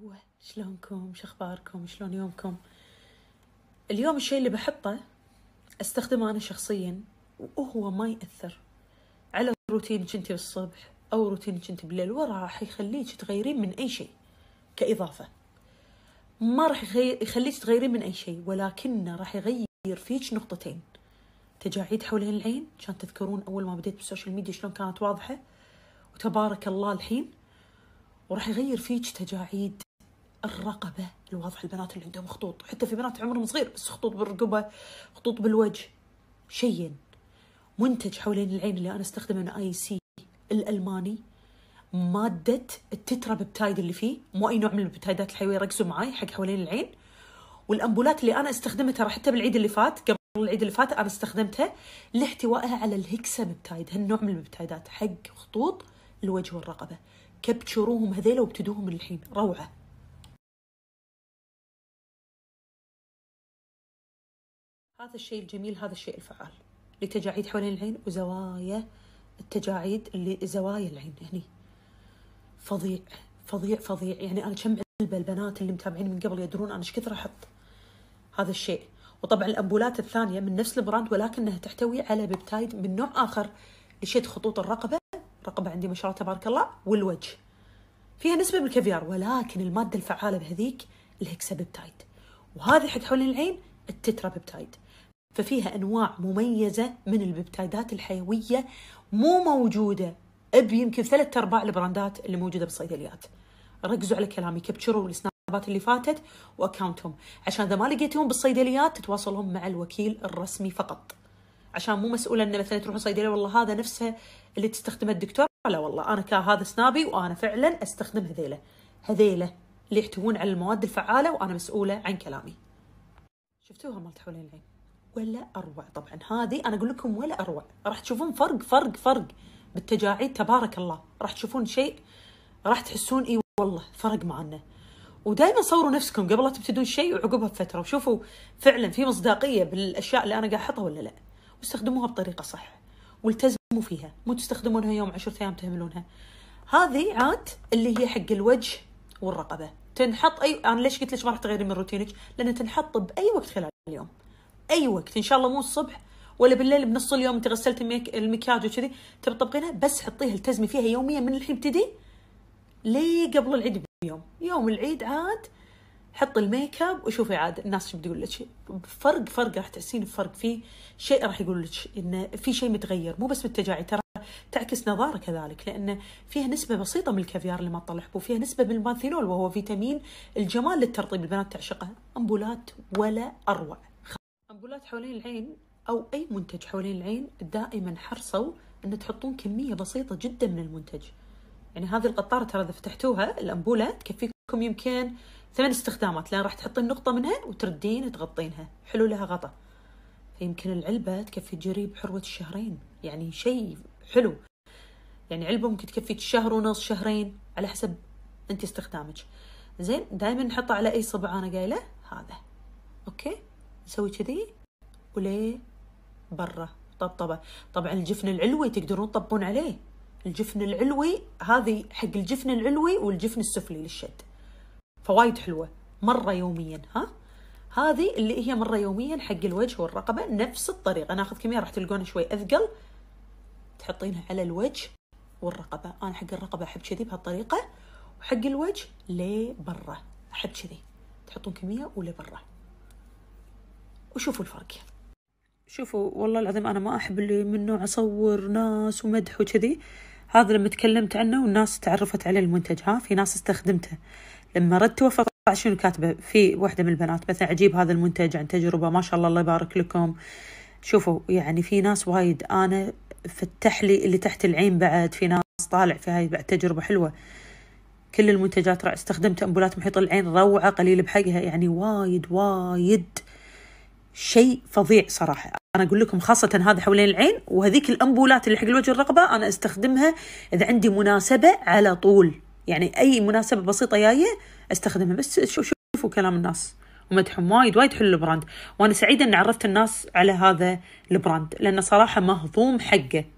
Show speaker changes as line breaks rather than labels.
بوه شلونكم شخباركم شلون يومكم اليوم الشيء اللي بحطه استخدمه انا شخصيا وهو ما ياثر على روتينك انت بالصبح او روتينك انت بالليل ولا راح يخليك تغيرين من اي شيء كاضافه ما راح يخليك تغيرين من اي شيء ولكنه راح يغير فيك نقطتين تجاعيد حولين العين عشان تذكرون اول ما بديت بالسوشيال ميديا شلون كانت واضحه وتبارك الله الحين وراح يغير فيك تجاعيد الرقبه الواضحه البنات اللي عندهم خطوط حتى في بنات عمرهم صغير بس خطوط بالرقبه خطوط بالوجه شيء منتج حوالين العين اللي انا استخدمه من اي سي الالماني ماده التترا بيبتايد اللي فيه مو اي نوع من البيبتايدات الحيويه ركزوا معي حق حوالين العين والامبولات اللي انا استخدمتها راح حتى بالعيد اللي فات قبل العيد اللي فات انا استخدمتها لاحتوائها على الهكسا بيبتايد هالنوع من البيبتايدات حق خطوط الوجه والرقبه كبتشروهم هذيلا وابتدوهم من الحين روعه هذا الشيء الجميل هذا الشيء الفعال لتجاعيد حوالين العين وزوايا التجاعيد اللي زوايا العين هني يعني. فظيع فظيع فظيع يعني انا كم علبة البنات اللي متابعين من قبل يدرون انا ايش كثر احط هذا الشيء وطبعا الامبولات الثانيه من نفس البراند ولكنها تحتوي على بيبتايد من نوع اخر لشد خطوط الرقبه الرقبه عندي ما شاء الله تبارك الله والوجه فيها نسبه من الكافيار ولكن الماده الفعاله بهذيك الهكسابيبتايد وهذه حق حول العين التترابيبتايد ففيها انواع مميزه من الببتايدات الحيويه مو موجوده بيمكن ثلاث ارباع البراندات اللي موجوده بالصيدليات. ركزوا على كلامي كبشروا السنابات اللي فاتت واكونتهم عشان اذا ما لقيتهم بالصيدليات تتواصلون مع الوكيل الرسمي فقط. عشان مو مسؤوله ان مثلا تروحون صيدليه والله هذا نفسه اللي تستخدمه الدكتور لا والله انا هذا سنابي وانا فعلا استخدم هذيله. هذيله اللي يحتوون على المواد الفعاله وانا مسؤوله عن كلامي. شفتوها مالت حول العين. ولا اروع طبعا هذه انا اقول لكم ولا اروع راح تشوفون فرق فرق فرق بالتجاعيد تبارك الله راح تشوفون شيء راح تحسون اي والله فرق معنا ودائما صوروا نفسكم قبل لا تبتدون شيء وعقبها بفتره وشوفوا فعلا في مصداقيه بالاشياء اللي انا قاعد احطها ولا لا واستخدموها بطريقه صح والتزموا فيها مو تستخدمونها يوم 10 ايام تهملونها هذه عاد اللي هي حق الوجه والرقبه تنحط اي انا ليش قلت لك ما راح تغيري من روتينك لان تنحط باي وقت خلال اليوم اي وقت ان شاء الله مو الصبح ولا بالليل بنص اليوم انت غسلت المكياج وكذي تبي تطبقينها بس حطيها التزمي فيها يوميا من الحين ابتدي ليه قبل العيد بيوم يوم العيد عاد حطي الميك اب وشوفي عاد الناس شو بتقول لك فرق فرق راح تحسين بفرق في شيء راح يقول لك انه في شيء متغير مو بس بالتجاعيد ترى تعكس نظاره كذلك لانه فيها نسبه بسيطه من الكافيار اللي ما حبوب وفيها نسبه من المانثينول وهو فيتامين الجمال للترطيب البنات تعشقه امبولات ولا اروع المحصولات حوالين العين او اي منتج حوالين العين دائما حرصوا ان تحطون كميه بسيطه جدا من المنتج يعني هذه القطاره ترى اذا فتحتوها الامبوله تكفيكم يمكن ثمان استخدامات لان راح تحطين نقطه منها وتردين تغطينها حلو لها غطا فيمكن العلبه تكفي جريب حروه الشهرين يعني شيء حلو يعني علبه ممكن تكفي شهر ونص شهرين على حسب انت استخدامك زين دائما نحطه على اي صبع انا قايله هذا اوكي نسوي كذي وليه برا طبطبه طبعا الجفن العلوي تقدرون تطبون عليه الجفن العلوي هذه حق الجفن العلوي والجفن السفلي للشد فوايد حلوه مره يوميا ها هذه اللي هي مره يوميا حق الوجه والرقبه نفس الطريقه أنا أخذ كميه راح تلقونها شوي اثقل تحطينها على الوجه والرقبه انا حق الرقبه احب كذي بهالطريقه وحق الوجه لبرا احب كذي تحطون كميه ولبرا وشوفوا الفرق شوفوا والله العظيم أنا ما أحب اللي من نوع أصور ناس ومدح وكذي هذا لما تكلمت عنه والناس تعرفت على المنتج ها في ناس استخدمته لما ردت وفق شنو كاتبه في واحدة من البنات مثلا عجيب هذا المنتج عن تجربة ما شاء الله الله يبارك لكم شوفوا يعني في ناس وايد أنا فتح لي اللي تحت العين بعد في ناس طالع في هاي بعد تجربة حلوة كل المنتجات استخدمت أمبولات محيط العين روعة قليل بحقها يعني وايد وايد شيء فظيع صراحه انا اقول لكم خاصه هذا حوالين العين وهذيك الامبولات اللي حق الوجه الرقبه انا استخدمها اذا عندي مناسبه على طول يعني اي مناسبه بسيطه جايه استخدمها بس شوفوا كلام الناس ومدحهم وايد وايد حلو البراند وانا سعيده أن عرفت الناس على هذا البراند لانه صراحه مهضوم حقه